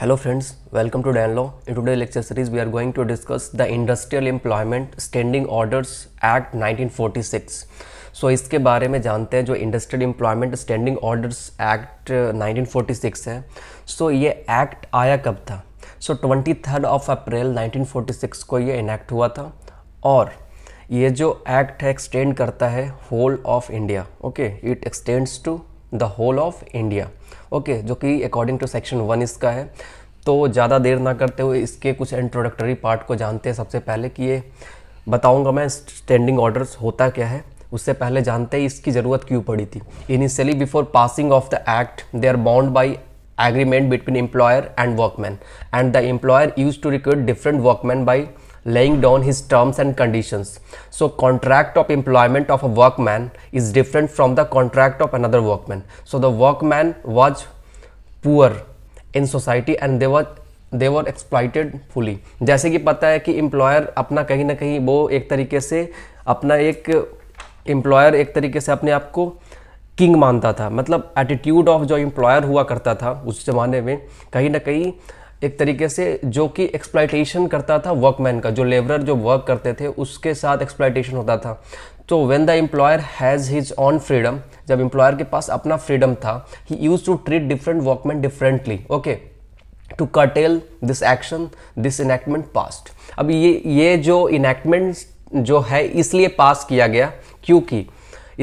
Hello friends welcome to Dan law in today lecture series we are going to discuss the industrial employment standing orders act 1946 so इसके बारे में जानते हैं जो industrial employment standing orders act 1946 है सो so, ये act आया कब था सो ट्वेंटी ऑफ अप्रैल 1946 को ये इनैक्ट हुआ था और ये जो एक्ट है एक्सटेंड करता है whole of India okay it extends to the whole of India okay जो कि अकॉर्डिंग टू सेक्शन वन इसका है तो ज़्यादा देर ना करते हुए इसके कुछ इंट्रोडक्टरी पार्ट को जानते हैं सबसे पहले कि ये बताऊंगा मैं स्टैंडिंग ऑर्डर्स होता क्या है उससे पहले जानते हैं इसकी ज़रूरत क्यों पड़ी थी initially before passing of the act they are bound by agreement between employer and workman and the employer use to recruit different workman by laying down his terms and conditions. So contract of employment of a workman is different from the contract of another workman. So the workman was poor in society and they were they were exploited fully जैसे कि पता है कि employer अपना कहीं ना कहीं वो एक तरीके से अपना एक एम्प्लॉयर एक तरीके से अपने आप को किंग मानता था मतलब एटीट्यूड ऑफ जो एम्प्लॉयर हुआ करता था उस ज़माने में कहीं ना कहीं एक तरीके से जो कि एक्सप्लाइटेशन करता था वर्कमैन का जो लेबरर जो वर्क करते थे उसके साथ एक्सप्लाइटेशन होता था तो when the employer has his own freedom जब एम्प्लॉयर के पास अपना फ्रीडम था ही use to treat different workman differently okay to curtail this action this enactment passed अब ये ये जो इनैक्टमेंट जो है इसलिए पास किया गया क्योंकि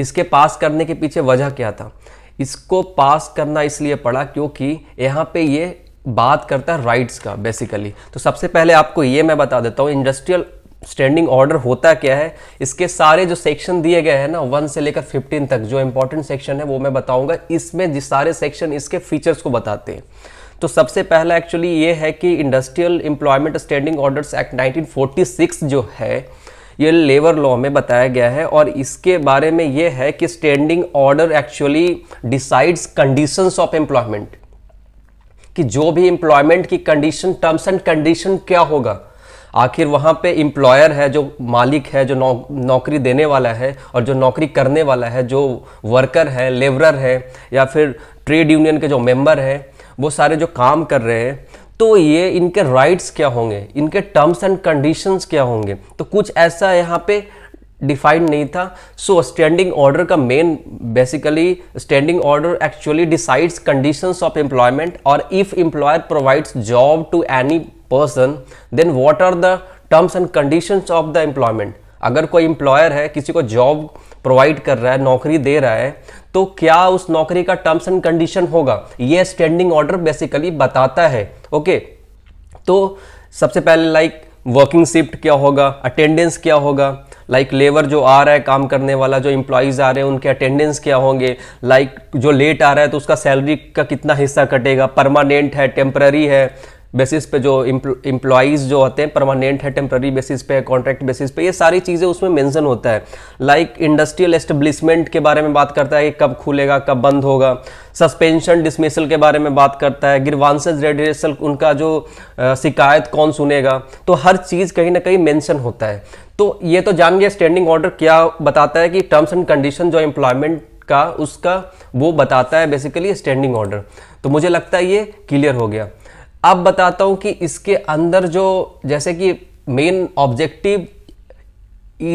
इसके पास करने के पीछे वजह क्या था इसको पास करना इसलिए पड़ा क्योंकि यहाँ पे ये बात करता है राइट्स का बेसिकली तो सबसे पहले आपको ये मैं बता देता हूँ इंडस्ट्रियल स्टैंडिंग ऑर्डर होता क्या है इसके सारे जो सेक्शन दिए गए हैं ना वन से लेकर फिफ्टीन तक जो इंपॉर्टेंट सेक्शन है वो मैं बताऊंगा इसमें जिस सारे सेक्शन इसके फीचर्स को बताते हैं तो सबसे पहला एक्चुअली ये है कि industrial employment standing orders act 1946 जो है ये लेबर लॉ में बताया गया है और इसके बारे में ये है कि standing order actually decides conditions of employment कि जो भी एम्प्लॉयमेंट की कंडीशन टर्म्स एंड कंडीशन क्या होगा आखिर वहाँ पे इम्प्लॉयर है जो मालिक है जो नौ, नौकरी देने वाला है और जो नौकरी करने वाला है जो वर्कर है लेबरर है या फिर ट्रेड यूनियन के जो मेंबर हैं वो सारे जो काम कर रहे हैं तो ये इनके राइट्स क्या होंगे इनके टर्म्स एंड कंडीशंस क्या होंगे तो कुछ ऐसा यहाँ पे डिफाइंड नहीं था सो स्टैंडिंग ऑर्डर का main basically standing order actually decides conditions of employment और if employer provides job to any person then what are the terms and conditions of the employment अगर कोई एम्प्लॉयर है किसी को job provide कर रहा है नौकरी दे रहा है तो क्या उस नौकरी का टर्म्स एंड कंडीशन होगा ये स्टैंडिंग ऑर्डर बेसिकली बताता है ओके तो सबसे पहले लाइक वर्किंग शिफ्ट क्या होगा अटेंडेंस क्या होगा लाइक like लेबर जो आ रहा है काम करने वाला जो इम्प्लॉयज़ आ रहे हैं उनके अटेंडेंस क्या होंगे लाइक like जो लेट आ रहा है तो उसका सैलरी का कितना हिस्सा कटेगा परमानेंट है टेम्प्ररी है बेसिस पे जो इंप्लाइज जो होते हैं परमानेंट है टेम्प्ररी बेसिस पे कॉन्ट्रैक्ट बेसिस पे ये सारी चीज़ें उसमें मेंशन होता है लाइक इंडस्ट्रियल एस्टेब्लिशमेंट के बारे में बात करता है कि कब खुलेगा कब बंद होगा सस्पेंशन डिसमिसल के बारे में बात करता है गिरवानस रेडिएशन उनका जो शिकायत कौन सुनेगा तो हर चीज़ कहीं ना कहीं मेंशन होता है तो ये तो जान गया स्टैंडिंग ऑर्डर क्या बताता है कि टर्म्स एंड कंडीशन जो एम्प्लॉयमेंट का उसका वो बताता है बेसिकली स्टैंडिंग ऑर्डर तो मुझे लगता है ये क्लियर हो गया अब बताता हूं कि इसके अंदर जो जैसे कि main objective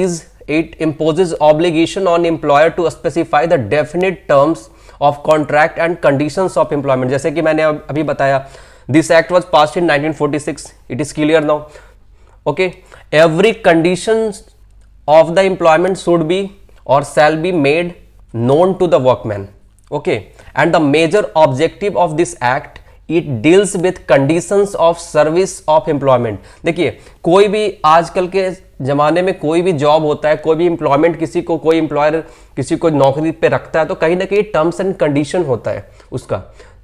is it imposes obligation on employer to specify the definite terms of contract and condition of employment जैसे कि मैंने अभी बताया this act was pass in nineteen forty six it is clear now okay every condition of the employment should be और shall be made known to the workman okay and the major objective of this act it deals with conditions of service of employment देखिए कोई भी आजकल के ज़माने में कोई भी जॉब होता है कोई भी एम्प्लॉयमेंट किसी को कोई एम्प्लॉयर किसी को नौकरी पे रखता है तो कहीं ना कहीं टर्म्स एंड कंडीशन होता है उसका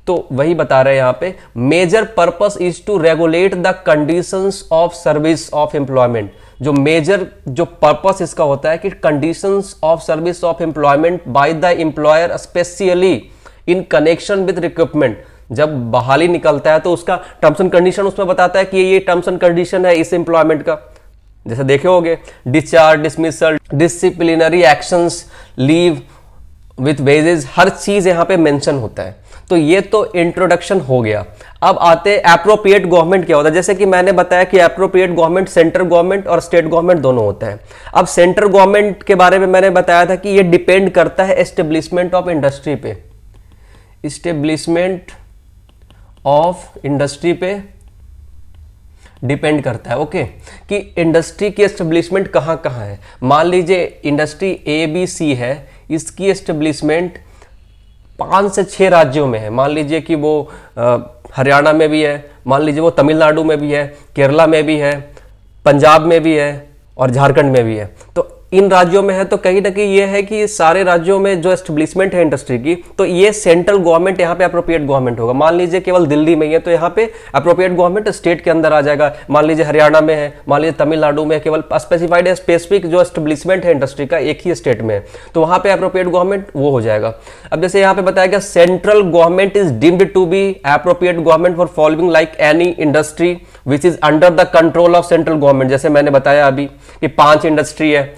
तो वही बता रहे हैं यहाँ पे major purpose is to regulate the conditions of service of employment जो मेजर जो पर्पस इसका होता है कि conditions of service of employment by the employer specially in connection with recruitment जब बहाली निकलता है तो उसका टर्म्स एंड कंडीशन उसमें बताता है कि ये टर्म्स एंड कंडीशन है इस एम्प्लॉयमेंट का जैसे देखे होंगे discharge dismissal disciplinary actions leave with wages हर चीज़ यहाँ पे मेंशन होता है तो ये तो इंट्रोडक्शन हो गया अब आते अप्रोप्रिएट गवर्नमेंट क्या होता है जैसे कि मैंने बताया कि अप्रोप्रिएट गवर्नमेंट सेंट्रल गवर्नमेंट और स्टेट गवर्नमेंट दोनों होता है अब सेंट्रल गवर्नमेंट के बारे में मैंने बताया था कि ये डिपेंड करता है एस्टेब्लिशमेंट ऑफ इंडस्ट्री पे इस्टेब्लिशमेंट ऑफ इंडस्ट्री पे डिपेंड करता है ओके कि इंडस्ट्री की एस्टेब्लिशमेंट कहाँ कहाँ है मान लीजिए इंडस्ट्री ए बी सी है इसकी एस्टेब्लिशमेंट पाँच से छः राज्यों में है मान लीजिए कि वो हरियाणा में भी है मान लीजिए वो तमिलनाडु में भी है केरला में भी है पंजाब में भी है और झारखंड में भी है तो इन राज्यों में है तो कहीं ना कहीं ये है कि सारे राज्यों में जो एस्टेब्लिशमेंट है इंडस्ट्री की तो ये सेंट्रल गवर्नमेंट यहाँ पे अप्रोप्रिएट गवर्नमेंट होगा मान लीजिए केवल दिल्ली में ही है तो यहाँ पे अप्रोप्रिएट गवर्नमेंट स्टेट के अंदर आ जाएगा मान लीजिए हरियाणा में है मान लीजिए तमिलनाडु में केवल स्पेसिफाइड है स्पेसिफिक जो एस्टेब्लिशमेंट है इंडस्ट्री का एक ही स्टेट में तो वहाँ पर अप्रोप्रिएट गवर्नमेंट वो हो जाएगा अब जैसे यहाँ पे बताया गया central government is deemed to be appropriate government for following like any industry which is under the control of central government जैसे मैंने बताया अभी कि पांच इंडस्ट्री है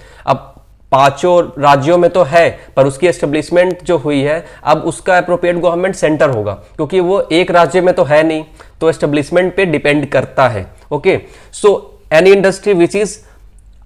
पांचों राज्यों में तो है पर उसकी एस्टेब्लिशमेंट जो हुई है अब उसका अप्रोप्रिएट गवर्नमेंट सेंटर होगा क्योंकि वो एक राज्य में तो है नहीं तो एस्टेब्लिशमेंट पे डिपेंड करता है okay so any industry which is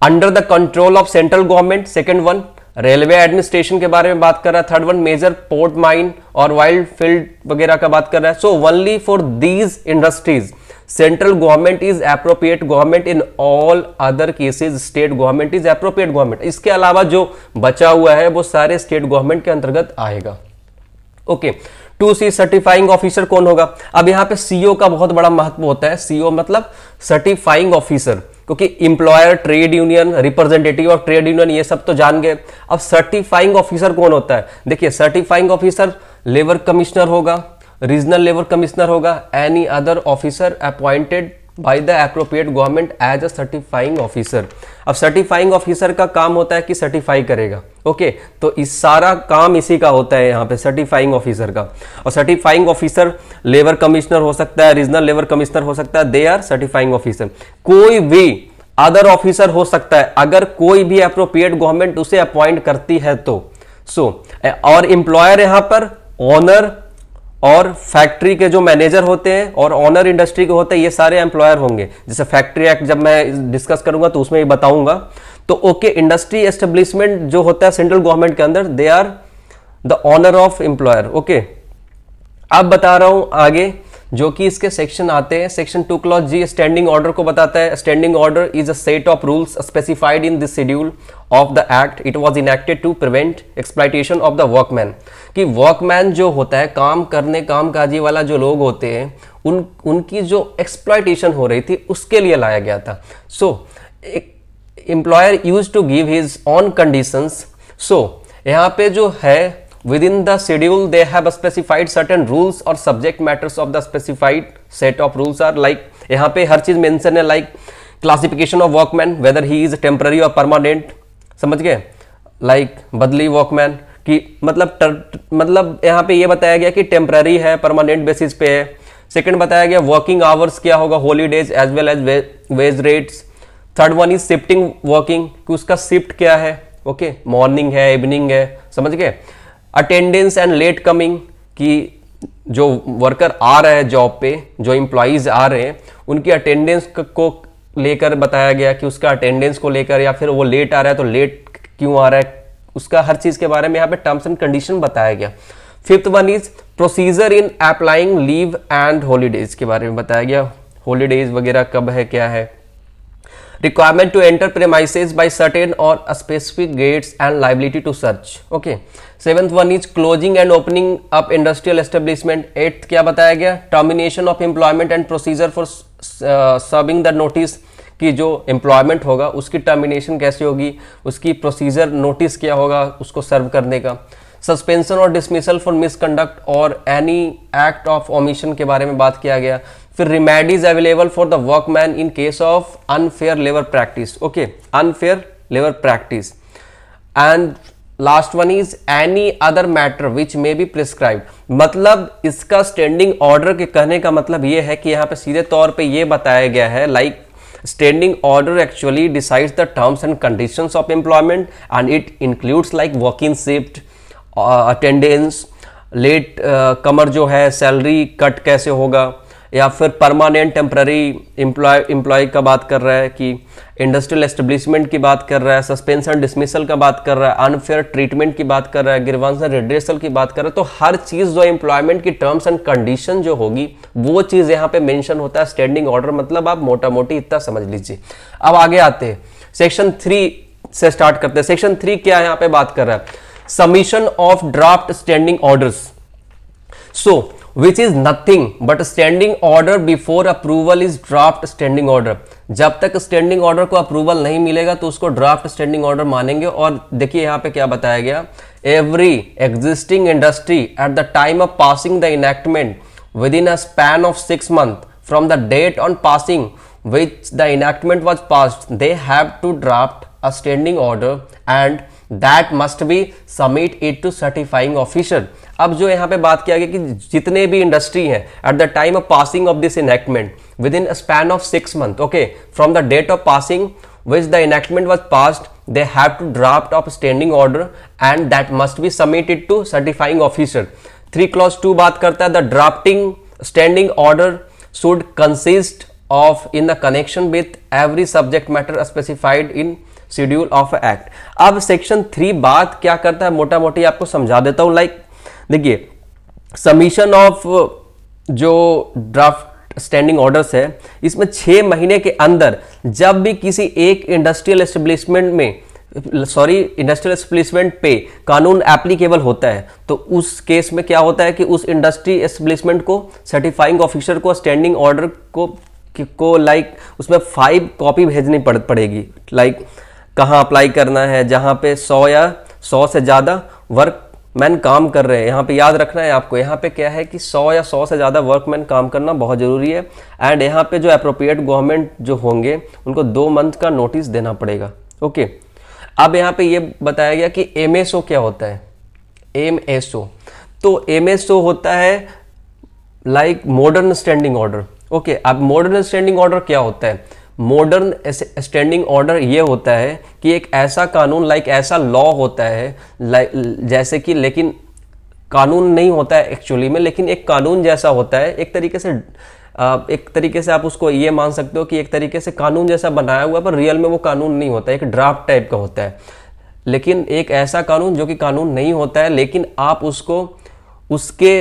under the control of central government second one railway administration के बारे में बात कर रहा है third one major port mine और वाइल्ड फील्ड वगैरह का बात कर रहा है so only for these industries central government is appropriate government in all other cases state government is appropriate government इसके अलावा जो बचा हुआ है वो सारे स्टेट गवर्नमेंट के अंतर्गत आएगा okay two C certifying officer कौन होगा अब यहाँ पे सीओ e का बहुत बड़ा महत्व होता है सीओ e मतलब सर्टिफाइंग ऑफिसर क्योंकि employer trade union representative of trade union ये सब तो जान गए अब सर्टिफाइंग ऑफिसर कौन होता है देखिए सर्टिफाइंग ऑफिसर लेबर कमिश्नर होगा रीजनल लेबर कमिश्नर होगा any other officer appointed by the appropriate government as a certifying officer अब सर्टिफाइंग ऑफिसर का काम होता है कि सर्टिफाई करेगा ओके okay, तो इस सारा काम इसी का होता है यहाँ पे सर्टिफाइंग ऑफिसर का और सर्टिफाइंग ऑफिसर लेबर कमिश्नर हो सकता है रीजनल लेबर कमिश्नर हो सकता है दे आर सर्टिफाइंग ऑफिसर कोई भी अदर ऑफिसर हो सकता है अगर कोई भी अप्रोप्रिएट गवर्नमेंट उसे अपॉइंट करती है तो सो so, और एम्प्लॉयर यहां पर ऑनर और फैक्ट्री के जो मैनेजर होते हैं और ऑनर इंडस्ट्री के होते हैं ये सारे एम्प्लॉयर होंगे जैसे फैक्ट्री एक्ट जब मैं डिस्कस करूंगा तो उसमें ये बताऊंगा तो ओके इंडस्ट्री एस्टेब्लिशमेंट जो होता है सेंट्रल गवर्नमेंट के अंदर they are the owner of employer okay अब बता रहा हूं आगे जो कि इसके सेक्शन आते हैं section two clause G standing order को बताता है standing order is a set of rules specified in this schedule of the act it was enacted to prevent exploitation of the workman कि वर्कमैन जो होता है काम करने काम काजी वाला जो लोग होते हैं उन उनकी जो एक्सप्लाइटेशन हो रही थी उसके लिए लाया गया था so employer use to give his own conditions so यहाँ पे जो है within the schedule they have specified certain rules और subject matters of the specified set of rules are like यहाँ पे हर चीज़ मेंशन है like classification of workman whether he is temporary और परमानेंट समझ गए लाइक बदली वॉकमैन कि मतलब टर, मतलब यहाँ पे ये बताया गया कि टेम्प्ररी है परमानेंट बेसिस पे है सेकंड बताया गया वर्किंग आवर्स क्या होगा holidays as well as wage rates third one is shifting working कि उसका शिफ्ट क्या है ओके मॉर्निंग है इवनिंग है समझ गए अटेंडेंस एंड लेट कमिंग कि जो वर्कर आ रहे हैं जॉब पे जो एम्प्लॉयज आ रहे हैं उनकी अटेंडेंस को लेकर बताया गया कि उसका अटेंडेंस को लेकर या फिर वो लेट आ रहा है तो लेट क्यों आ रहा है उसका हर चीज़ के बारे में यहाँ पे टर्म्स एंड कंडीशन बताया गया fifth one is procedure in applying leave and holidays के बारे में बताया गया हॉलीडेज वगैरह कब है क्या है requirement to enter premises by certain और specific gates and liability to search okay seventh one is closing and opening up industrial establishment eighth क्या बताया गया termination of employment and procedure for serving the notice कि जो employment होगा उसकी termination कैसे होगी उसकी प्रोसीजर नोटिस क्या होगा उसको सर्व करने का सस्पेंशन और डिसमिसल फॉर मिसकंडक्ट और एनी एक्ट ऑफ ओमिशन के बारे में बात किया गया फिर remedies available for the workman in case of unfair labour practice okay unfair labour practice and last one is any other matter which may be prescribe मतलब इसका स्टैंडिंग ऑर्डर के कहने का मतलब यह है कि यहाँ पे सीधे तौर पे यह बताया गया है like standing order actually decides the terms and conditions of employment and it includes like working shift attendance late comer जो है सैलरी कट कैसे होगा या फिर परमानेंट टेम्प्ररी एम्प्लॉय एम्प्लॉय का बात कर रहा है कि इंडस्ट्रियल एस्टेब्लिशमेंट की बात कर रहा है सस्पेंशन डिसमिसल का बात कर रहा है अनफेयर ट्रीटमेंट की बात कर रहा है गिरवांसन रिड्रेसल की बात कर रहा है तो हर चीज़ जो एम्प्लॉयमेंट की टर्म्स एंड कंडीशन जो होगी वो चीज़ यहाँ पे मेंशन होता है स्टैंडिंग ऑर्डर मतलब आप मोटा मोटी इतना समझ लीजिए अब आगे आते हैं सेक्शन थ्री से स्टार्ट करते हैं सेक्शन थ्री क्या यहाँ पे बात कर रहा है submission of draft standing orders so which is nothing but standing order before approval is draft standing order जब तक standing order को approval नहीं मिलेगा तो उसको draft standing order मानेंगे और देखिए यहाँ पे क्या बताया गया Every existing industry at the time of passing the enactment within a span of six six from the date on passing which the enactment was passed they have to draft a standing order and that must be submit it to certifying officer अब जो यहां पे बात किया गया कि जितने भी इंडस्ट्री हैं at the time of passing of this enactment within span of six month okay from the date of passing which the enactment was passed they have to draft of standing order and that must be submitted to certifying officer three clause two बात करता है the drafting standing order should consist of in the connection with every subject matter specified in schedule of act अब section three बात क्या करता है मोटा मोटी आपको समझा देता हूं लाइक like, देखिए समीशन ऑफ uh, जो ड्राफ्ट स्टैंडिंग ऑर्डर्स है इसमें छः महीने के अंदर जब भी किसी एक इंडस्ट्रियल एस्टेब्लिशमेंट में सॉरी इंडस्ट्रियल एस्टेब्लिशमेंट पे कानून एप्लीकेबल होता है तो उस केस में क्या होता है कि उस इंडस्ट्री एस्टेब्लिशमेंट को सर्टिफाइंग ऑफिसर को स्टैंडिंग ऑर्डर को को लाइक like, उसमें फाइव कॉपी भेजनी पड़ पड़ेगी लाइक like, कहाँ अप्लाई करना है जहाँ पे सौ या सौ से ज़्यादा वर्क मैन काम कर रहे हैं यहाँ पे याद रखना है आपको यहाँ पे क्या है कि 100 या 100 से ज़्यादा वर्कमैन काम करना बहुत ज़रूरी है एंड यहाँ पे जो अप्रोप्रिएट गवर्नमेंट जो होंगे उनको दो मंथ का नोटिस देना पड़ेगा ओके अब यहाँ पे ये बताया गया कि एम क्या होता है एम तो एम होता है like modern standing order okay अब मॉडर्न स्टैंडिंग ऑर्डर क्या होता है मॉडर्न स्टैंडिंग ऑर्डर ये होता है कि एक ऐसा कानून लाइक ऐसा लॉ होता है जैसे कि लेकिन कानून नहीं होता है एक्चुअली में लेकिन एक कानून जैसा होता है एक तरीके से एक तरीके से आप उसको ये मान सकते हो कि एक तरीके से कानून जैसा बनाया हुआ है पर रियल में वो कानून नहीं होता एक ड्राफ्ट टाइप का होता है लेकिन एक ऐसा कानून जो कि कानून नहीं होता है लेकिन आप उसको उसके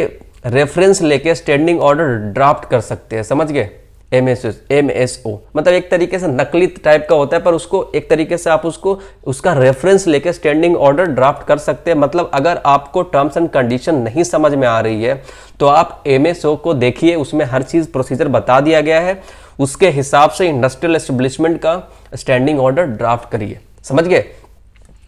रेफरेंस लेके स्टैंडिंग ऑर्डर ड्राफ्ट कर सकते हैं समझ गए M S S S M O मतलब एक तरीके से नकली टाइप का होता है पर उसको एक तरीके से आप उसको उसका रेफरेंस लेके स्टैंडिंग ऑर्डर ड्राफ्ट कर सकते हैं मतलब अगर आपको टर्म्स एंड कंडीशन नहीं समझ में आ रही है तो आप एम एस ओ को देखिए उसमें हर चीज़ प्रोसीजर बता दिया गया है उसके हिसाब से इंडस्ट्रियल एस्टेब्लिशमेंट का स्टैंडिंग ऑर्डर ड्राफ्ट करिए समझ गए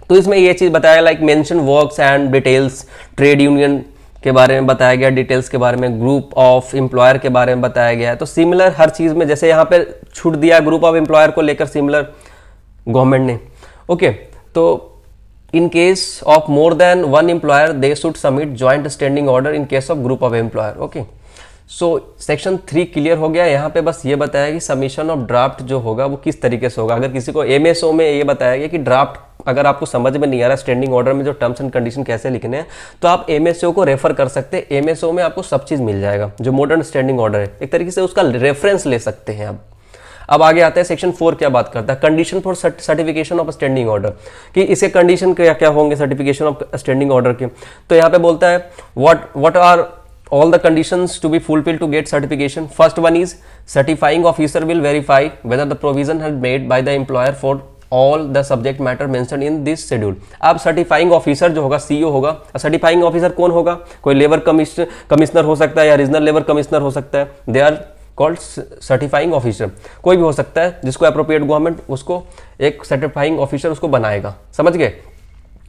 तो इसमें यह चीज़ बताया like mention works and details trade union के बारे में बताया गया डिटेल्स के बारे में ग्रुप ऑफ एम्प्लॉयर के बारे में बताया गया है तो सिमिलर हर चीज़ में जैसे यहाँ पर छूट दिया ग्रुप ऑफ एम्प्लॉयर को लेकर सिमिलर गवर्नमेंट ने ओके तो in case of more than one employer they should submit joint standing order in case of group of employer okay so section three clear हो गया यहाँ पे बस ये बताया कि सबमिशन ऑफ ड्राफ्ट जो होगा वो किस तरीके से होगा अगर किसी को एम में ये बताया गया कि ड्राफ्ट अगर आपको समझ में नहीं आ रहा स्टैंडिंग ऑर्डर में जो टर्म्स एंड कंडीशन कैसे लिखने हैं तो आप एम को रेफर कर सकते हैं एम में आपको सब चीज़ मिल जाएगा जो मॉडर्न स्टैंडिंग ऑर्डर है एक तरीके से उसका रेफरेंस ले सकते हैं आप अब आगे आते हैं सेक्शन फोर क्या बात करता है condition for certification of standing order कि इसके कंडीशन क्या क्या होंगे सर्टिफिकेशन ऑफ स्टैंडिंग ऑर्डर के तो यहाँ पे बोलता है what what are all the conditions to be fulfilled to get certification. First one is certifying officer will verify whether the provision had made by the employer for all the subject matter mention in this schedule अब certifying officer जो होगा CEO e होगा certifying officer कौन होगा कोई labour commissioner हो सकता है या रीजनल लेबर कमिश्नर हो सकता है they are called certifying officer कोई भी हो सकता है जिसको अप्रोप्रिएट गवर्नमेंट उसको एक सर्टिफाइंग ऑफिसर उसको बनाएगा समझ गए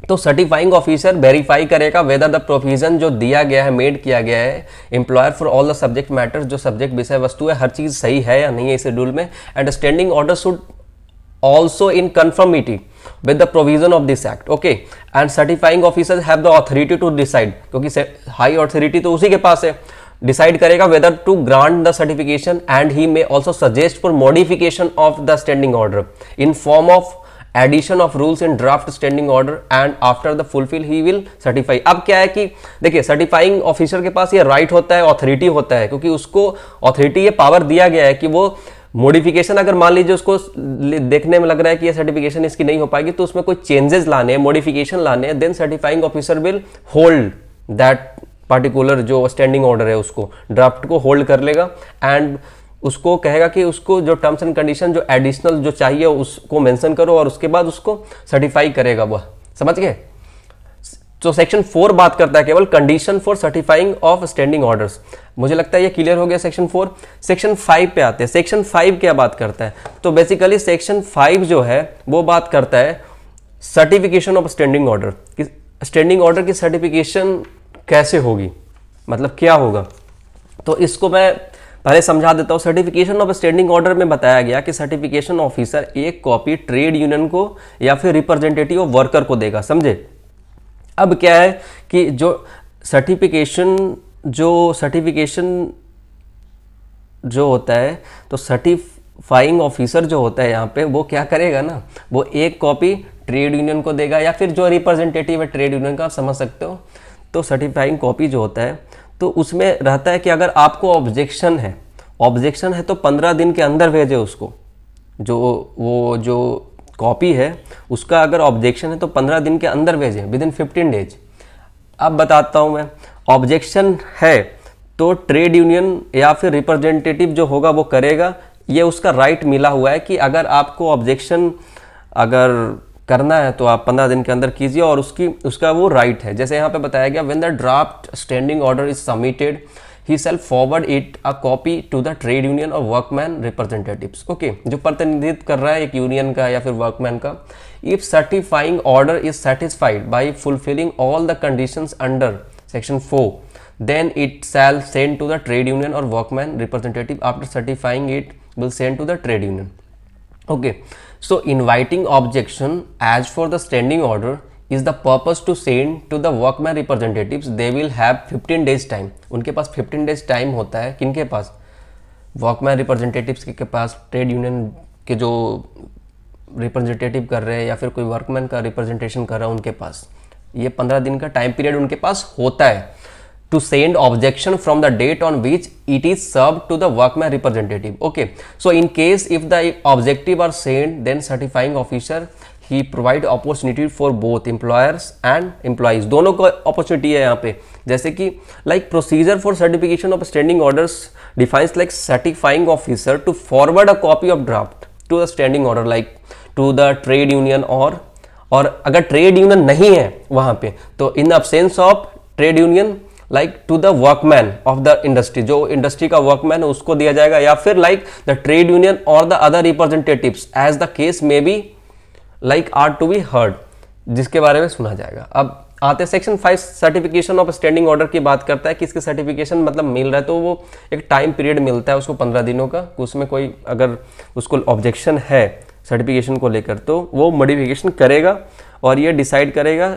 तो सर्टिफाइंग ऑफिसर वेरीफाई करेगा वेदर द प्रोविजन जो दिया गया है मेड किया गया है employer for all the subject matters जो सब्जेक्ट विषय वस्तु है हर चीज़ सही है या नहीं है इस शेड्यूल में and standing order should also in conformity with the provision of this act okay and certifying officer have the authority to decide क्योंकि हाई ऑथोरिटी तो उसी के पास है डिसाइड करेगा whether to grant the certification and he may also suggest for modification of the standing order in form of addition of rules and draft standing order and after the fulfil he will certify अब क्या है कि देखिए certifying officer के पास ये right right होता है authority होता है क्योंकि उसको ऑथोरिटी ये पावर दिया गया है कि वो मॉडिफिकेशन अगर मान लीजिए उसको देखने में लग रहा है कि ये सर्टिफिकेशन इसकी नहीं हो पाएगी तो उसमें कोई चेंजेस लाने हैं मॉडिफिकेशन लाने हैं then certifying officer will hold that particular जो स्टैंडिंग ऑर्डर है उसको ड्राफ्ट को होल्ड कर लेगा एंड उसको कहेगा कि उसको जो टर्म्स एंड कंडीशन जो एडिशनल जो चाहिए उसको मेंशन करो और उसके बाद उसको सर्टिफाई करेगा वह समझ गए तो सेक्शन फोर बात करता है केवल condition for certifying of standing orders मुझे लगता है ये क्लियर हो गया सेक्शन फोर सेक्शन फाइव पे आते हैं सेक्शन फाइव क्या बात करता है तो बेसिकली सेक्शन फाइव जो है वो बात करता है certification of standing order standing order की सर्टिफिकेशन कैसे होगी मतलब क्या होगा तो इसको मैं पहले समझा देता हूँ सर्टिफिकेशन ऑफ स्टैंडिंग ऑर्डर में बताया गया कि सर्टिफिकेशन ऑफिसर एक कॉपी ट्रेड यूनियन को या फिर रिप्रेजेंटेटिव ऑफ वर्कर को देगा समझे अब क्या है कि जो सर्टिफिकेशन जो सर्टिफिकेशन जो होता है तो सर्टिफाइंग ऑफिसर जो होता है यहाँ पे वो क्या करेगा ना वो एक कॉपी ट्रेड यूनियन को देगा या फिर जो रिप्रेजेंटेटिव है ट्रेड यूनियन का आप समझ सकते हो तो सर्टिफाइंग कॉपी जो होता है तो उसमें रहता है कि अगर आपको ऑब्जेक्शन है ऑब्जेक्शन है तो पंद्रह दिन के अंदर भेजे उसको जो वो जो कॉपी है उसका अगर ऑब्जेक्शन है तो पंद्रह दिन के अंदर भेजें विद इन फिफ्टीन डेज अब बताता हूँ मैं ऑब्जेक्शन है तो ट्रेड यूनियन या फिर रिप्रेजेंटेटिव जो होगा वो करेगा ये उसका राइट मिला हुआ है कि अगर आपको ऑब्जेक्शन अगर करना है तो आप पंद्रह दिन के अंदर कीजिए और उसकी उसका वो राइट है जैसे यहाँ पे बताया गया when the draft standing order is submitted he shall forward it a copy to the trade union और वर्कमैन रिप्रेजेंटेटिव ओके जो प्रतिनिधित्व कर रहा है एक यूनियन का या फिर वर्कमैन का if certifying order is satisfied by fulfilling all the condition under section four then it shall send to the trade union और workman representative after certifying it will send to the trade union okay okay. So inviting objection as for the standing order is the purpose to send to the workman representatives they will have 15 days time unke paas 15 days time होता है किनके paas workman representatives ke, ke paas trade union ke jo representative kar rahe hai ya fir koi workman ka representation kar raha hai unke paas ye 15 din ka time period unke paas hota hai to send objection from the date on which it is served to the workman representative okay so in case if the objective are sent then certifying officer he provide opportunity for both employers and employees दोनों को opportunity है यहाँ पे जैसे कि like procedure for certification of standing orders defines like certifying officer to forward a copy of draft to the standing order like to the trade union और और अगर ट्रेड यूनियन नहीं है वहाँ पे तो in the absence of trade union like to the workman of the industry जो industry का वर्कमैन है उसको दिया जाएगा या फिर लाइक द ट्रेड यूनियन और the other representative as the case may be like are to be heard जिसके बारे में सुना जाएगा अब आते section five certification of standing order की बात करता है कि इसके सर्टिफिकेशन मतलब मिल रहा है तो वो एक टाइम पीरियड मिलता है उसको पंद्रह दिनों का उसमें कोई अगर उसको ऑब्जेक्शन है सर्टिफिकेशन को लेकर तो वो मॉडिफिकेशन करेगा और ये डिसाइड करेगा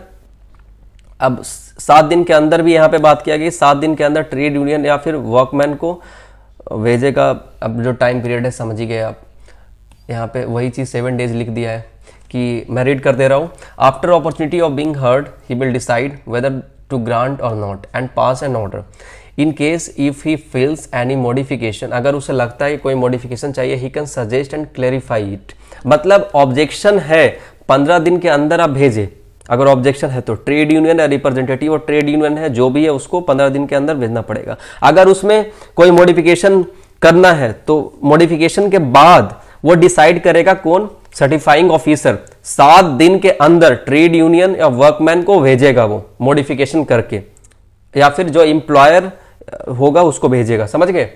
अब सात दिन के अंदर भी यहाँ पे बात किया गई सात दिन के अंदर ट्रेड यूनियन या फिर वर्कमैन को भेजेगा अब जो टाइम पीरियड है समझ ही गए आप यहाँ पे वही चीज़ सेवन डेज लिख दिया है कि मैं रीड कर दे रहा हूँ after opportunity of being heard he will decide whether to grant और not and pass an order in case if he feels any modification अगर उसे लगता है कोई मॉडिफिकेशन चाहिए he can suggest and clarify it मतलब ऑब्जेक्शन है पंद्रह दिन के अंदर आप भेजें अगर ऑब्जेक्शन है तो ट्रेड यूनियन रिप्रेजेंटेटिव और ट्रेड यूनियन है जो भी है उसको पंद्रह दिन के अंदर भेजना पड़ेगा अगर उसमें कोई मॉडिफिकेशन करना है तो मॉडिफिकेशन के बाद वो डिसाइड करेगा कौन सर्टिफाइंग ऑफिसर सात दिन के अंदर ट्रेड यूनियन या वर्कमैन को भेजेगा वो मॉडिफिकेशन करके या फिर जो इंप्लॉयर होगा उसको भेजेगा समझ गए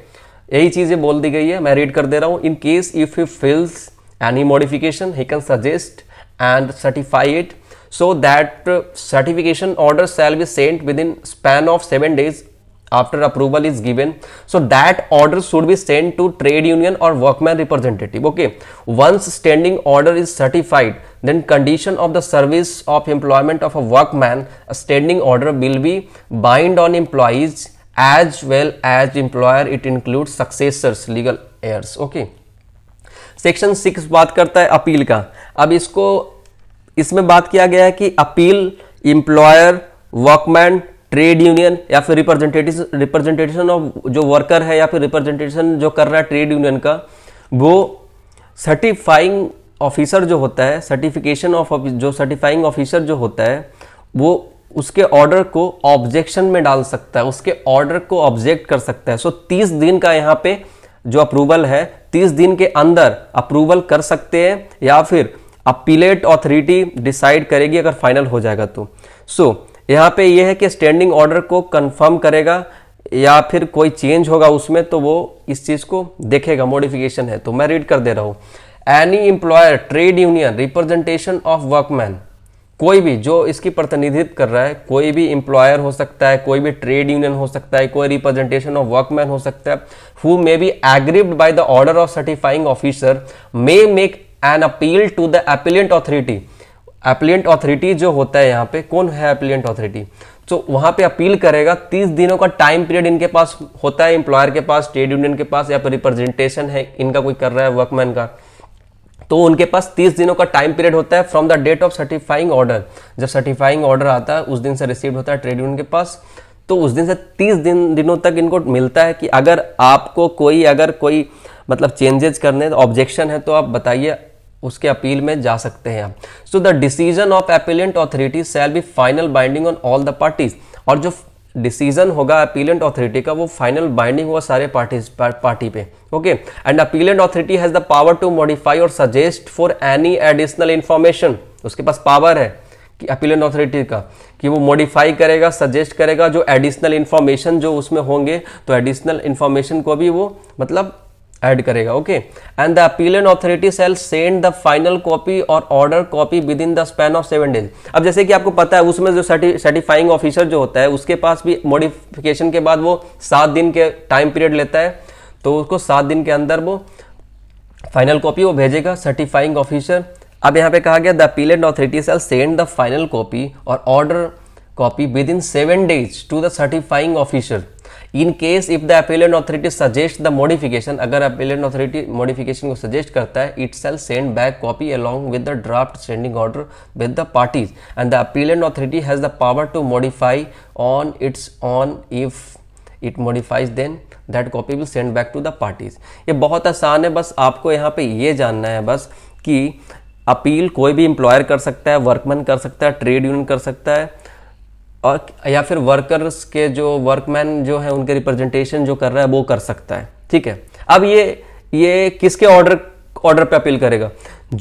यही चीज़ें बोल दी गई है मैं रीड कर दे रहा हूँ in case if you feels any modification he can suggest and certified so that certification order shall be sent within span of seven days after approval is given so that order should be send to trade union और workman representative okay once standing order is certified then condition of the service of employment of a workman standing order will be bind on employees as well as employer it include successors legal heirs okay section six बात करता है appeal का अब इसको इसमें बात किया गया है कि appeal employer workman trade union या फिर रिप्रेजेंटेटिव रिप्रेजेंटेशन ऑफ जो वर्कर है या फिर रिप्रेजेंटेशन जो कर रहा है ट्रेड यूनियन का वो सर्टिफाइंग ऑफिसर जो होता है सर्टिफिकेशन ऑफ जो सर्टिफाइंग ऑफिसर जो होता है वो उसके ऑर्डर को ऑब्जेक्शन में डाल सकता है उसके ऑर्डर को ऑब्जेक्ट कर सकता है सो तीस दिन का यहाँ पे जो अप्रूवल है तीस दिन के अंदर अप्रूवल कर सकते हैं या फिर अपीलेट ऑथोरिटी डिसाइड करेगी अगर फाइनल हो जाएगा तो सो so, यहाँ पे यह है कि स्टैंडिंग ऑर्डर को कंफर्म करेगा या फिर कोई चेंज होगा उसमें तो वो इस चीज़ को देखेगा मॉडिफिकेशन है तो मैं रीड कर दे रहा हूँ any employer trade union representation of workman कोई भी जो इसकी प्रतिनिधित्व कर रहा है कोई भी इंप्लॉयर हो सकता है कोई भी ट्रेड यूनियन हो सकता है कोई रिप्रेजेंटेशन ऑफ वर्कमैन हो सकता है who may be aggrieved by the order of certifying officer may make an appeal to the appellant authority appellant authority जो होता है यहाँ पे कौन है एप्लियंट अथॉरिटी तो वहां पे अपील करेगा तीस दिनों का टाइम पीरियड इनके पास होता है एम्प्लॉयर के पास ट्रेड यूनियन के पास या फिर रिप्रेजेंटेशन है इनका कोई कर रहा है वर्कमैन का तो उनके पास तीस दिनों का टाइम पीरियड होता है from the date of certifying order जब सर्टिफाइंग ऑर्डर आता है उस दिन से रिसीव होता है ट्रेड यूनियन के पास तो उस दिन से तीस दिन दिनों तक इनको मिलता है कि अगर आपको कोई अगर कोई मतलब चेंजेस करने ऑब्जेक्शन है तो आप बताइए उसके अपील में जा सकते हैं आप so the decision of appellant authority shall be final binding on all the parties और जो डिसीजन होगा अपीलेंट ऑथोरिटी का वो फाइनल बाइंडिंग हुआ सारे पार्टीज पार्टी पे okay and appellant authority has the power to modify और suggest for any additional information उसके पास पावर है कि अपीलेंट ऑथोरिटी का कि वो मॉडिफाई करेगा सजेस्ट करेगा जो एडिशनल इन्फॉर्मेशन जो उसमें होंगे तो एडिशनल इंफॉर्मेशन को भी वो मतलब एड करेगा okay and the appellant authority shall send the final copy और order copy within the span of seven days अब जैसे कि आपको पता है उसमें जो सर्टिफाइंग ऑफिसर जो होता है उसके पास भी मॉडिफिकेशन के बाद वो सात दिन के टाइम पीरियड लेता है तो उसको सात दिन के अंदर वो फाइनल कॉपी वो भेजेगा सर्टिफाइंग ऑफिसर अब यहाँ पे कहा गया the appellant authority shall send the final copy और order copy within seven days to the certifying officer in case if the appellant authority suggest the modification अगर appellant authority modification को suggest करता है it shall send back copy along with the draft standing order with the parties and the appellant authority has the power to modify on its own if it modifies then that copy will send back to the parties ये बहुत आसान है बस आपको यहाँ पे ये जानना है बस कि अपील कोई भी इंप्लॉयर कर सकता है वर्कमैन कर सकता है ट्रेड यूनियन कर सकता है और या फिर वर्कर्स के जो वर्कमैन जो है उनके रिप्रेजेंटेशन जो कर रहा है वो कर सकता है ठीक है अब ये ये किसके ऑर्डर ऑर्डर पे अपील करेगा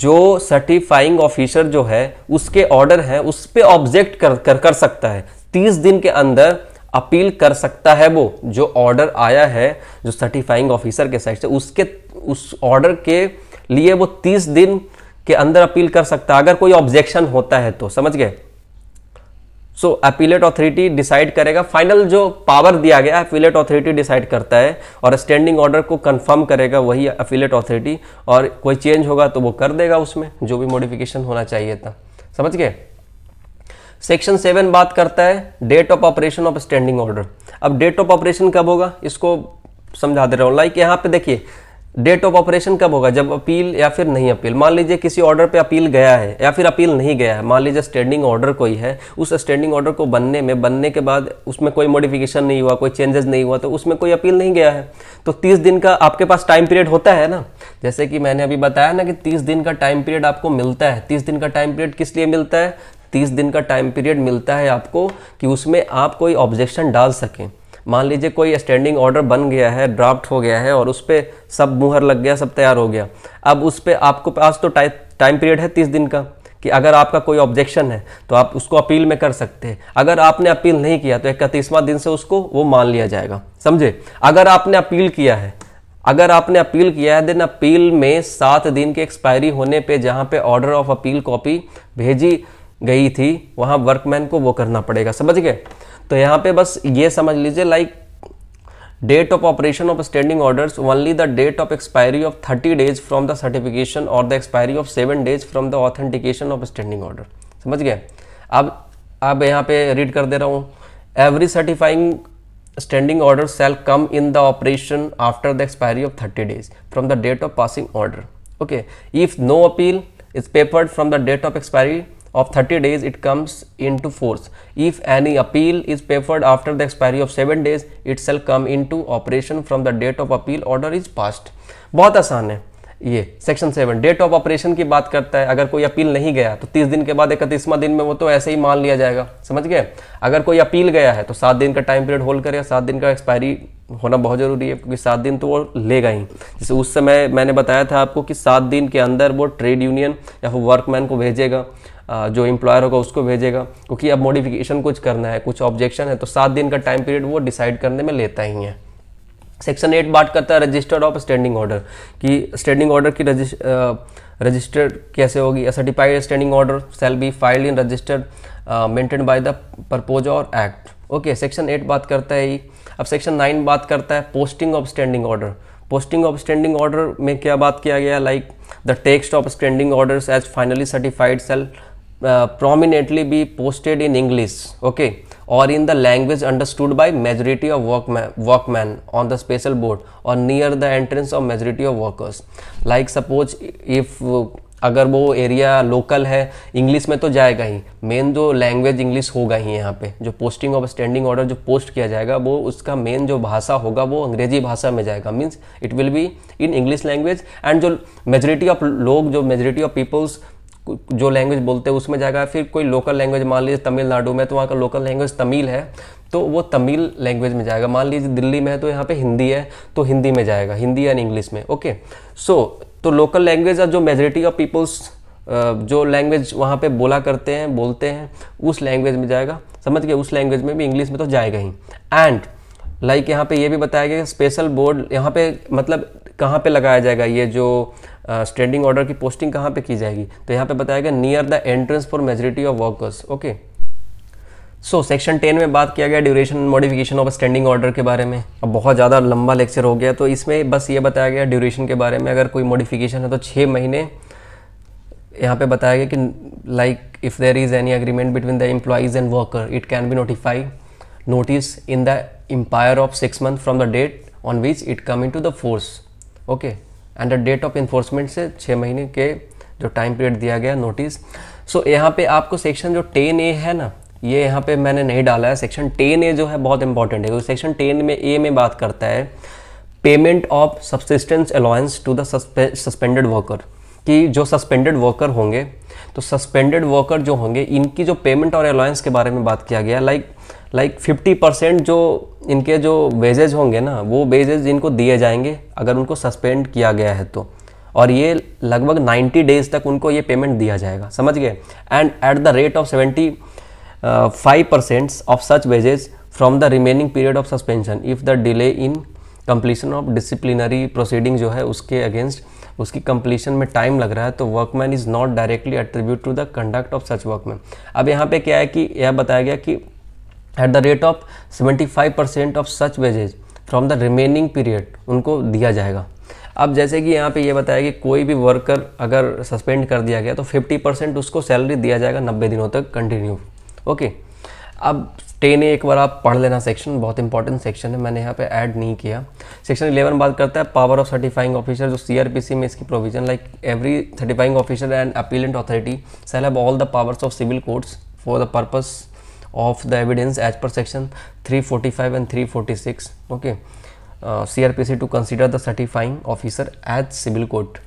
जो सर्टिफाइंग ऑफिसर जो है उसके ऑर्डर है उस पर ऑब्जेक्ट कर, कर कर सकता है तीस दिन के अंदर अपील कर सकता है वो जो ऑर्डर आया है जो सर्टिफाइंग ऑफिसर के साइड से उसके उस ऑर्डर के लिए वो तीस दिन के अंदर अपील कर सकता है अगर कोई ऑब्जेक्शन होता है तो समझ गए सो अपीलेट अथॉरिटी डिसाइड करेगा फाइनल जो पावर दिया गया अपीलेट अथॉरिटी डिसाइड करता है और स्टैंडिंग ऑर्डर को कंफर्म करेगा वही अपीलेट अथॉरिटी और कोई चेंज होगा तो वो कर देगा उसमें जो भी मॉडिफिकेशन होना चाहिए था समझ गए सेक्शन सेवन बात करता है date of operation of standing order अब डेट ऑफ ऑपरेशन कब होगा इसको समझा दे रहा हूँ लाइक यहाँ पे देखिए डेट ऑफ ऑपरेशन कब होगा जब अपील या फिर नहीं अपील मान लीजिए किसी ऑर्डर पे अपील गया है या फिर अपील नहीं गया है मान लीजिए स्टैंडिंग ऑर्डर कोई है उस स्टैंडिंग ऑर्डर को बनने में बनने के बाद उसमें कोई मॉडिफिकेशन नहीं हुआ कोई चेंजेस नहीं हुआ तो उसमें कोई अपील नहीं गया है तो तीस दिन का आपके पास टाइम पीरियड होता है ना जैसे कि मैंने अभी बताया ना कि तीस दिन का टाइम पीरियड आपको मिलता है तीस दिन का टाइम पीरियड किस लिए मिलता है तीस दिन का टाइम पीरियड मिलता है आपको कि उसमें आप कोई ऑब्जेक्शन डाल सकें मान लीजिए कोई स्टैंडिंग ऑर्डर बन गया है ड्राफ्ट हो गया है और उस पर सब मुहर लग गया सब तैयार हो गया अब उस पर आपको पास तो टाइम टाइम पीरियड है तीस दिन का कि अगर आपका कोई ऑब्जेक्शन है तो आप उसको अपील में कर सकते हैं अगर आपने अपील नहीं किया तो इकतीसवां दिन से उसको वो मान लिया जाएगा समझे अगर आपने अपील किया है अगर आपने अपील किया है देन अपील में सात दिन के एक्सपायरी होने पे जहाँ पे ऑर्डर ऑफ अपील कॉपी भेजी गई थी वहाँ वर्कमैन को वो करना पड़ेगा समझ गए तो यहाँ पे बस ये समझ लीजिए like date of operation of standing orders only the date of expiry of thirty days from the certification और the expiry of seven days from the authentication of standing order समझ गए अब अब यहाँ पे रीड कर दे रहा हूँ every certifying standing order shall come in the operation after the expiry of thirty days from the date of passing order okay if no appeal is preferred from the date of expiry of 30 days it comes into force if any appeal is preferred after the expiry of 7 days it shall come into operation from the date of appeal order is passed बहुत आसान है ये section seven date of operation की बात करता है अगर कोई अपील नहीं गया तो तीस दिन के बाद इकतीसवा दिन में वो तो ऐसे ही मान लिया जाएगा समझ गए अगर कोई अपील गया है तो सात दिन का टाइम पीरियड होल्ड करेगा सात दिन का एक्सपायरी होना बहुत ज़रूरी है क्योंकि सात दिन तो वो लेगा ही जैसे उस समय मैंने बताया था आपको कि सात दिन के अंदर वो ट्रेड यूनियन या वो वर्कमैन को भेजेगा जो इम्प्लॉयर होगा उसको भेजेगा क्योंकि अब मॉडिफिकेशन कुछ करना है कुछ ऑब्जेक्शन है तो सात दिन का टाइम पीरियड वो डिसाइड करने में लेता ही है सेक्शन एट बात करता है रजिस्टर्ड ऑफ स्टैंडिंग ऑर्डर कि स्टैंडिंग ऑर्डर की रजिस्टर्ड कैसे होगी certified standing order shall be filed in registered maintain by the purpose और एक्ट ओके सेक्शन एट बात करता है ये अब सेक्शन नाइन बात करता है posting of standing order posting of standing order में क्या बात किया गया like the text of standing order as finally certified shall uh, prominently be posted in English, okay, or in the language understood by majority of workman, workman on the special board or near the entrance of majority of workers. Like suppose if uh, अगर वो area local है English में तो जाएगा ही main जो language English होगा ही यहाँ पे जो पोस्टिंग ऑफ स्टैंडिंग ऑर्डर जो पोस्ट किया जाएगा वो उसका मेन जो भाषा होगा वो अंग्रेजी भाषा में जाएगा means it will be in English language and जो मेजोरिटी ऑफ लोग जो मेजोरिटी ऑफ पीपल्स जो लैंग्वेज बोलते हैं उसमें जाएगा फिर कोई लोकल लैंग्वेज मान लीजिए तमिलनाडु में तो वहाँ का लोकल लैंग्वेज तमिल है तो वो तमिल लैंग्वेज में जाएगा मान लीजिए दिल्ली में है तो यहाँ पे हिंदी है तो हिंदी में जाएगा हिंदी एंड इंग्लिश में ओके सो so, तो लोकल लैंग्वेज और जो मेजोरिटी ऑफ पीपल्स जो लैंग्वेज वहाँ पे बोला करते हैं बोलते हैं उस लैंग्वेज में जाएगा समझ गए उस लैंग्वेज में भी इंग्लिश में तो जाएगा ही एंड लाइक like यहाँ पे ये भी बताया गया स्पेशल बोर्ड यहाँ पे मतलब कहाँ पे लगाया जाएगा ये जो स्टैंडिंग ऑर्डर की पोस्टिंग कहाँ पे की जाएगी तो यहाँ पे बताया गया near the entrance for majority of workers okay so section ten में बात किया गया duration modification of standing order के बारे में अब बहुत ज़्यादा लंबा लेक्चर हो गया तो इसमें बस ये बताया गया ड्यूरेशन के बारे में अगर कोई मॉडिफिकेशन है तो छः महीने यहाँ पे बताया गया कि like if there is any agreement between the employees and worker it can be notify notice in the empire of six month from the date on which it come in to the force okay and the date of enforcement से छः महीने के जो time period दिया गया notice so so, यहाँ पे आपको सेक्शन जो टेन ए है ना ये यहाँ पे मैंने नहीं डाला है सेक्शन टेन ए जो है बहुत इंपॉर्टेंट है क्योंकि सेक्शन टेन में ए में बात करता है payment of subsistence allowance to the suspended worker कि जो सस्पेंडेड वर्कर होंगे तो सस्पेंडेड वर्कर जो होंगे इनकी जो पेमेंट और अलाउंस के बारे में बात किया गया like like, like fifty percent जो इनके जो वेजेज होंगे ना वो वेजेज इनको दिए जाएंगे अगर उनको सस्पेंड किया गया है तो और ये लगभग नाइन्टी डेज तक उनको ये पेमेंट दिया जाएगा समझ गए and at the rate of seventy five percent of such wages from the remaining period of suspension if the delay in completion of disciplinary proceeding जो है उसके अगेंस्ट उसकी कंप्लीशन में टाइम लग रहा है तो workman is not directly attribute to the conduct of such workman अब यहाँ पे क्या है कि यह बताया गया कि at the rate of seventy five percent of such wages from the remaining period उनको दिया जाएगा अब जैसे कि यहाँ पे ये बताया कि कोई भी वर्कर अगर सस्पेंड कर दिया गया तो 50 परसेंट उसको सैलरी दिया जाएगा 90 दिनों तक कंटिन्यू ओके अब टेन ए एक बार आप पढ़ लेना सेक्शन बहुत इंपॉर्टेंट सेक्शन है मैंने यहाँ पे ऐड नहीं किया सेक्शन इलेवन बात करता है पावर ऑफ सर्टिफाइंग ऑफिसर जो सीआरपीसी में इसकी provision like every certifying officer and appellant authority shall have all the powers of civil courts for the purpose of the evidence as per section 345 okay C R P C to consider the certifying officer as civil court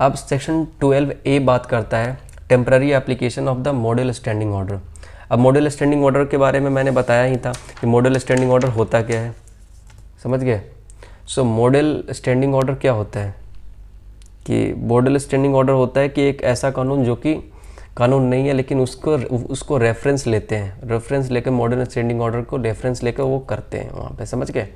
अब section 12 A बात करता है temporary application of the model standing order अब model standing order के बारे में मैंने बताया ही था कि मॉडल स्टैंडिंग ऑर्डर होता क्या है समझ गए सो मॉडल स्टैंडिंग ऑर्डर क्या होता है कि मॉडल स्टैंडिंग ऑर्डर होता है कि एक ऐसा कानून जो कि कानून नहीं है लेकिन उसको उसको रेफरेंस लेते हैं रेफरेंस लेकर मॉडर्न स्टैंडिंग ऑर्डर को रेफरेंस लेकर वो करते हैं वहाँ पे समझ गए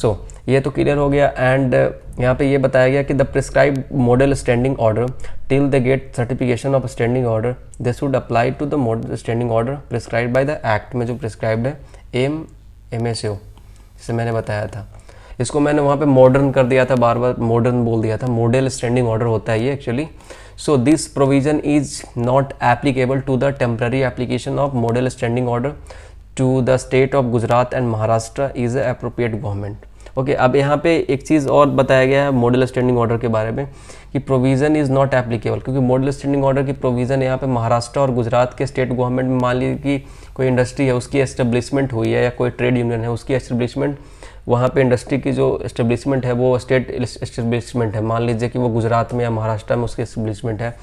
सो so, ये तो क्लियर हो गया एंड uh, यहाँ पे ये बताया गया कि the prescribe model standing order till the date certification of standing order this would apply to the model standing order prescribe by the act में जो प्रिस्क्राइब है एम एम एस ओ जिसे मैंने बताया था इसको मैंने वहाँ पे मॉडर्न कर दिया था बार बार मॉडर्न बोल दिया था मॉडल स्टैंडिंग ऑर्डर होता है ये actually so this provision is not applicable to the temporary application of model standing order to the state of Gujarat and Maharashtra is a appropriate government okay अब यहाँ पे एक चीज़ और बताया गया है मॉडल स्टैंडिंग ऑर्डर के बारे में कि प्रोविज़न इज़ नॉट एप्लीकेबल क्योंकि मॉडल स्टैंडिंग ऑर्डर की प्रोविज़न यहाँ पे महाराष्ट्र और गुजरात के स्टेट गवर्नमेंट में मान लीजिए कि कोई इंडस्ट्री है उसकी एस्टेब्लिशमेंट हुई है या कोई ट्रेड यूनियन है उसकी एस्टेब्लिशमेंट वहाँ पे इंडस्ट्री की जो इस्टेब्लिशमेंट है वो स्टेट इस्टेब्लिशमेंट है मान लीजिए कि वो गुजरात में या महाराष्ट्र में उसकी इस्टेब्लिशमेंट है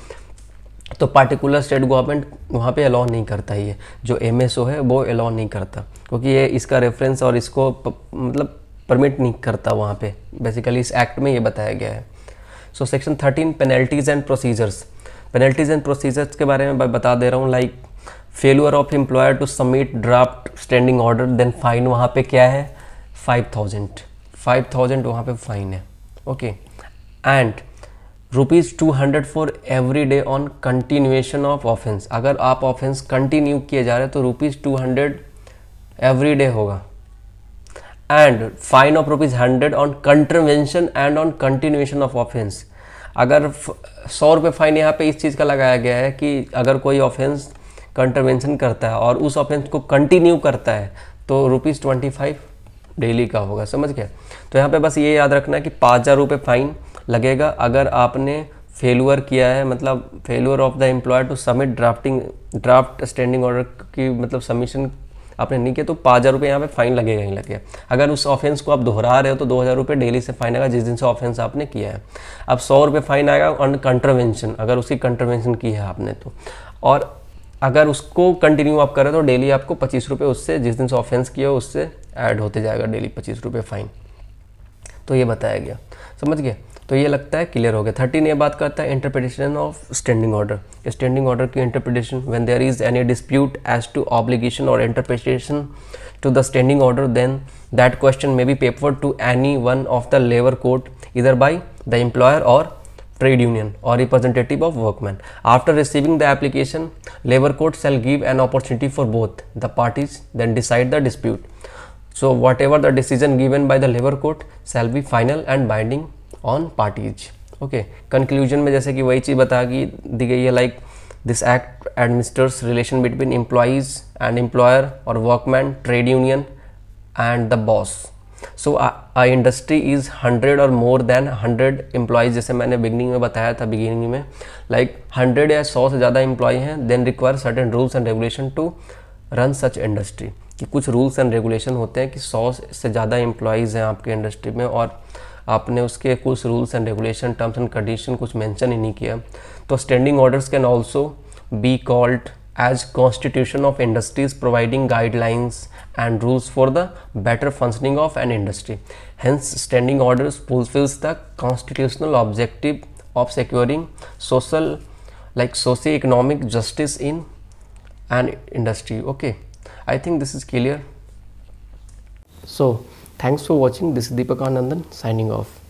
तो पार्टिकुलर स्टेट गवर्नमेंट वहाँ पे अलाउ नहीं करता ये जो एम है वो अलाउ नहीं करता क्योंकि ये इसका रेफरेंस और इसको प, मतलब परमिट नहीं करता वहाँ पे बेसिकली इस एक्ट में ये बताया गया है so section thirteen penalties and procedures penalties and procedures के बारे में बता दे रहा हूँ like failure of employer to submit draft standing order then fine वहाँ पे क्या है फाइव थाउजेंड फाइव थाउजेंड वहाँ पर फाइन है okay and rupees two hundred for every day on continuation of offence अगर आप ऑफेंस कंटिन्यू किए जा रहे हैं तो rupees two hundred every day होगा and fine of rupees hundred on contravention and on continuation of offence अगर सौ रुपये फाइन यहाँ पे इस चीज़ का लगाया गया है कि अगर कोई ऑफेंस कंटरवेंशन करता है और उस ऑफेंस को कंटिन्यू करता है तो रुपीज़ ट्वेंटी फाइव डेली का होगा समझ गया तो यहाँ पे बस ये याद रखना है कि पाँच हज़ार रुपये फ़ाइन लगेगा अगर आपने फेलुअर किया है मतलब failure of the employ to submit drafting draft standing order की मतलब सबमिशन आपने नहीं किया तो पाँच हज़ार रुपये यहाँ पे फाइन लगेगा ही लगेगा अगर उस ऑफेंस को आप दोहरा रहे हो तो दो हज़ार रुपये डेली से फाइन आएगा जिस दिन से ऑफेंस आपने किया है अब सौ रुपये फाइन आएगा ऑन कंट्रवेंशन अगर उसकी कंट्रवेंशन की है आपने तो और अगर उसको कंटिन्यू आप करें तो डेली आपको पच्चीस रुपये उससे जिस दिन से ऑफेंस किया उससे ऐड होते जाएगा डेली पच्चीस रुपये फ़ाइन तो ये बताया गया समझ गया तो ये लगता है क्लियर हो गया थर्टीन ये बात करता है interpretation of standing order standing order की interpretation when there is any dispute as to obligation और interpretation to the standing order then that question may be paper to any one of the labour court इधर by the employer और trade union or representative of workmen. After receiving the application, labor court shall give an opportunity for both the parties then decide the dispute. So whatever the decision given by the labor court shall be final and binding on parties. okay. Conclusion: में जैसे कि वही चीज़ बता कि दी गई है like this act administers relation between employees and employer और workman trade union and the so I industry is hundred और मोर देन हंड्रेड एम्प्लॉयज़ जैसे मैंने बिगनिंग में बताया था बिगिनिंग में लाइक like, हंड्रेड या सौ से ज़्यादा एम्प्लॉय हैं then require certain rules and regulation to run such industry कि कुछ रूल्स एंड रेगुलेशन होते हैं कि सौ से ज़्यादा एम्प्लॉयज़ हैं आपके इंडस्ट्री में और आपने उसके कुछ rules and regulation terms and condition कुछ मेंशन ही नहीं किया तो standing orders can also be called as constitution of industries providing guidelines and rules for the better functioning of an industry hence standing orders fulfills the constitutional objective of securing social like socio-economic justice in an industry okay i think this is clear so thanks for watching this is deepak anandan signing off